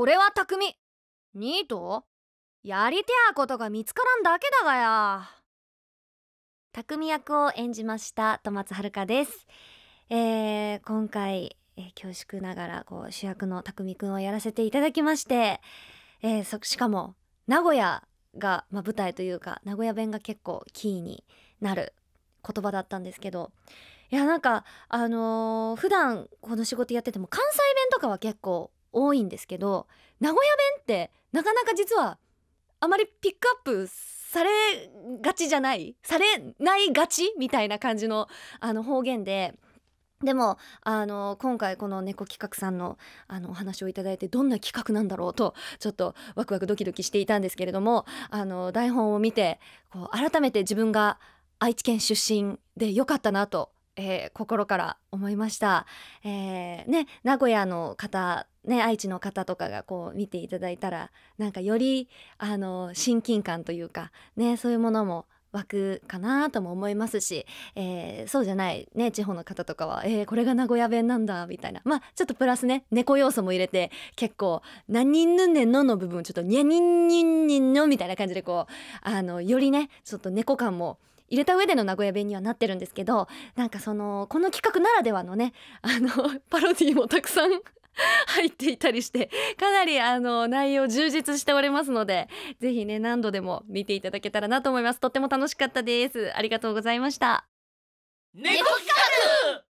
俺は匠ニートやりてやことが見つからんだけだがや匠役を演じました戸松遥です、えー、今回、えー、恐縮ながらこう主役の匠くんをやらせていただきまして、えー、しかも名古屋が、まあ、舞台というか名古屋弁が結構キーになる言葉だったんですけどいやなんかあのー、普段この仕事やってても関西弁とかは結構多いんですけど名古屋弁ってなかなか実はあまりピックアップされがちじゃないされないがちみたいな感じのあの方言で。でもあの今回この猫企画さんのあのお話をいただいてどんな企画なんだろうとちょっとワクワクドキドキしていたんですけれどもあの台本を見てこう改めて自分が愛知県出身でよかったなと、えー、心から思いました。えーね、名古屋の方ね、愛知の方とかがこう見ていただいたらなんかよりあの親近感というか、ね、そういうものも湧くかなとも思いますし、えー、そうじゃない、ね、地方の方とかは、えー、これが名古屋弁なんだみたいな、まあ、ちょっとプラスね猫要素も入れて結構「何人ぬんねんの」の部分ちょっと「にゃにんにんにんの」みたいな感じでこうあのよりねちょっと猫感も入れた上での名古屋弁にはなってるんですけどなんかそのこの企画ならではのねあの パロディーもたくさん 入っていたりしてかなりあの内容充実しておりますのでぜひね何度でも見ていただけたらなと思いますとっても楽しかったですありがとうございました猫企画